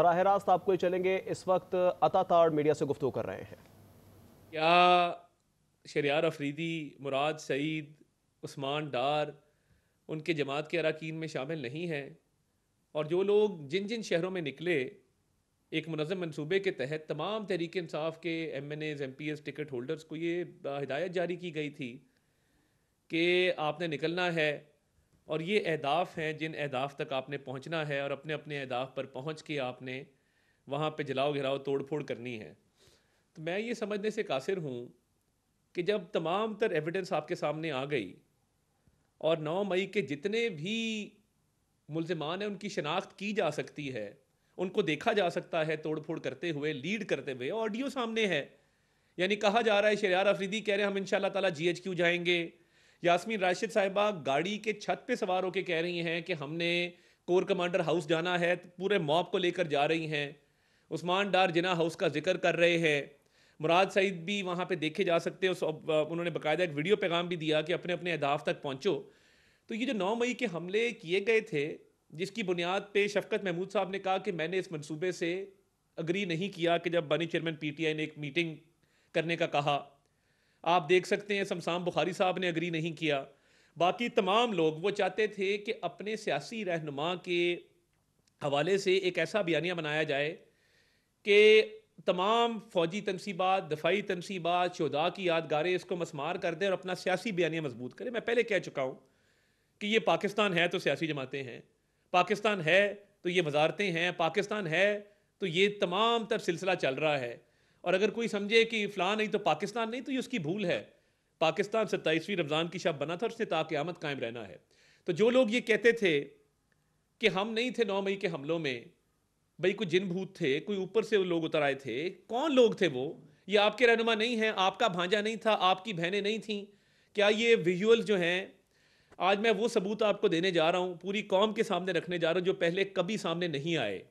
बरह रास्त आपको ही चलेंगे इस वक्त अता मीडिया से गुफ्तु कर रहे हैं क्या शरियार अफरीदी मुराद सईद उस्मान डार उनके जमात के अरकान में शामिल नहीं हैं और जो लोग जिन जिन शहरों में निकले एक मुनम मनसूबे के तहत तमाम तहरीक इंसाफ के M N As M P As ticket holders को ये हिदायत जारी की गई थी कि आपने निकलना है और ये अहदाफ हैं जिन अहदाफ तक आपने पहुंचना है और अपने अपने अहदाफ पर पहुंच के आपने वहाँ पे जलाओ घिराओ तोड़ फोड़ करनी है तो मैं ये समझने से कासिर हूँ कि जब तमाम तर एविडेंस आपके सामने आ गई और 9 मई के जितने भी मुलजमान हैं उनकी शनाख्त की जा सकती है उनको देखा जा सकता है तोड़ फोड़ करते हुए लीड करते हुए ऑडियो सामने है यानी कहा जा रहा है शरियार अफरीदी कह रहे हैं हम इन ताला जी एच क्यू जाएंगे यासमीन राशिद साहिबा गाड़ी के छत पे सवार होकर कह रही हैं कि हमने कोर कमांडर हाउस जाना है तो पूरे मॉब को लेकर जा रही हैं उस्मान डार जिना हाउस का जिक्र कर रहे हैं मुराद सईद भी वहाँ पर देखे जा सकते हैं उन्होंने बाकायदा एक वीडियो पैगाम भी दिया कि अपने अपने अहदाफ तक पहुँचो तो ये जो नौ मई के हमले किए गए थे जिसकी बुनियाद पर शफकत महमूद साहब ने कहा कि मैंने इस मनसूबे से अग्री नहीं किया कि जब बनी चेयरमैन पी टी आई ने एक मीटिंग करने का कहा आप देख सकते हैं शमसाम बुखारी साहब ने अग्री नहीं किया बाकी तमाम लोग वो चाहते थे कि अपने सियासी रहनुमा के हवाले से एक ऐसा बयानिया बनाया जाए कि तमाम फौजी तनसीबात दफाई तनसीबात चौदा की यादगारें इसको मसमार कर दें और अपना सियासी बयानिया मजबूत करें मैं पहले कह चुका हूँ कि ये पाकिस्तान है तो सियासी जमातें हैं पाकिस्तान है तो ये वजारतें हैं पाकिस्तान है तो ये तमाम तर सिलसिला चल रहा है और अगर कोई समझे कि फ़लाँ नहीं तो पाकिस्तान नहीं तो ये उसकी भूल है पाकिस्तान सत्ताईसवीं रमज़ान की शब बना था और उसने आमद कायम रहना है तो जो लोग ये कहते थे कि हम नहीं थे नौ मई के हमलों में भाई कोई जिन भूत थे कोई ऊपर से वो लोग उतर आए थे कौन लोग थे वो ये आपके रहनुमा नहीं हैं आपका भांजा नहीं था आपकी बहनें नहीं थीं क्या ये विजुअल जो हैं आज मैं वो सबूत आपको देने जा रहा हूँ पूरी कौम के सामने रखने जा रहा हूँ जो पहले कभी सामने नहीं आए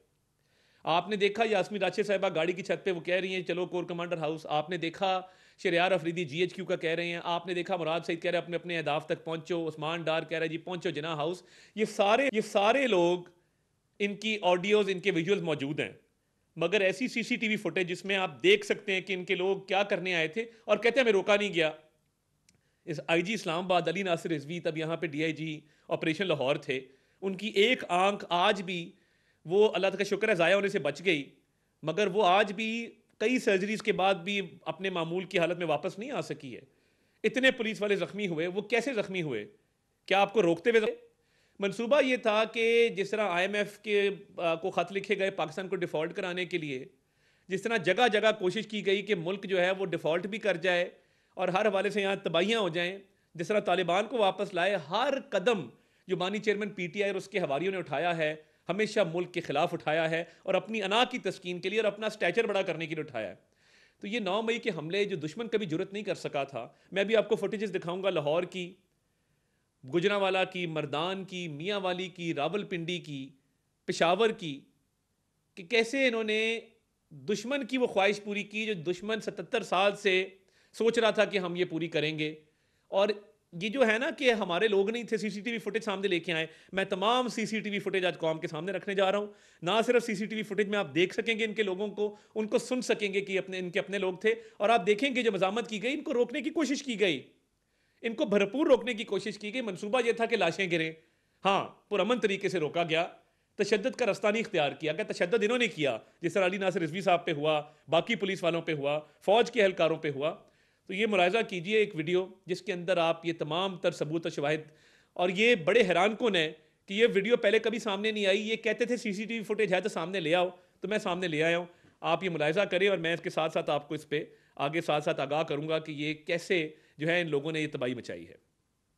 आपने देखा यासमी राशि साहबा गाड़ी की छत पे वो कह रही हैं चलो कोर कमांडर हाउस आपने देखा Shehryar Afridi G H Q का कह रहे हैं आपने देखा मुराद सईद कह रहे हैं अपने अपने अहदाफ तक पहुंचो उस्मान डार कह रहे हैं जी पहुंचो जना हाउस ये सारे ये सारे लोग इनकी ऑडियोज इनके विजुअल्स मौजूद हैं मगर ऐसी सीसीटीवी फुटेज जिसमें आप देख सकते हैं कि इनके लोग क्या करने आए थे और कहते हैं मैं रोका नहीं गया इस आई जी इस्लामाबाद अली नासिर रिजवी तब यहाँ पे जी ऑपरेशन लाहौर थे उनकी एक आंख आज भी वो अल्लाह का शुक्र है ज़ाया होने से बच गई मगर वो आज भी कई सर्जरीज के बाद भी अपने मामूल की हालत में वापस नहीं आ सकी है इतने पुलिस वाले ज़ख्मी हुए वो कैसे ज़ख्मी हुए क्या आपको रोकते हुए मनसूबा ये था कि जिस तरह आईएमएफ के आ, को ख़त लिखे गए पाकिस्तान को डिफ़ॉल्ट कराने के लिए जिस तरह जगह जगह कोशिश की गई कि मुल्क जो है वो डिफ़ॉल्ट भी कर जाए और हर हवाले से यहाँ तबाहियाँ हो जाएँ जिस तरह तालिबान को वापस लाए हर कदम जो मानी चेयरमैन आई और उसके हवालियों ने उठाया है हमेशा मुल्क के खिलाफ उठाया है और अपनी अना की तस्कीन के लिए और अपना स्टैचर बड़ा करने के लिए उठाया है तो ये नौ मई के हमले जो दुश्मन कभी जरूरत नहीं कर सका था मैं भी आपको फुटेज दिखाऊंगा लाहौर की गुजरावाला की मर्दान की मियाँ वाली की रावलपिंडी की पेशावर की कि कैसे इन्होंने दुश्मन की वो ख्वाहिश पूरी की जो दुश्मन सतर साल से सोच रहा था कि हम ये पूरी करेंगे और ये जो है ना कि हमारे लोग नहीं थे सीसीटीवी फुटेज सामने लेके आए मैं तमाम सीसीटीवी फुटेज आज कॉम के सामने रखने जा रहा हूँ ना सिर्फ सीसीटीवी फुटेज में आप देख सकेंगे इनके लोगों को उनको सुन सकेंगे कि अपने इनके अपने लोग थे और आप देखेंगे जो मजामत की गई इनको रोकने की कोशिश की गई इनको भरपूर रोकने की कोशिश की गई मनसूबा यह था कि लाशें गिरे हाँ पुरमन तरीके से रोका गया तशद का रास्ता नहीं इख्तियार किया गया तशद इन्होंने किया जिस तरह अली नासिर रिजवी साहब पे हुआ बाकी पुलिस वालों पे हुआ फौज के एहलकारों पे हुआ तो ये मुलायजा कीजिए एक वीडियो जिसके अंदर आप ये तमाम तर सबूत शवाहद और ये बड़े हैरान कन है कि ये वीडियो पहले कभी सामने नहीं आई ये कहते थे सीसीटीवी फुटेज है तो सामने ले आओ तो मैं सामने ले आया हूँ आप ये मुलायजा करें और मैं इसके साथ साथ आपको इस पर आगे साथ साथ आगाह करूँगा कि ये कैसे जो है इन लोगों ने ये तबाही मचाई है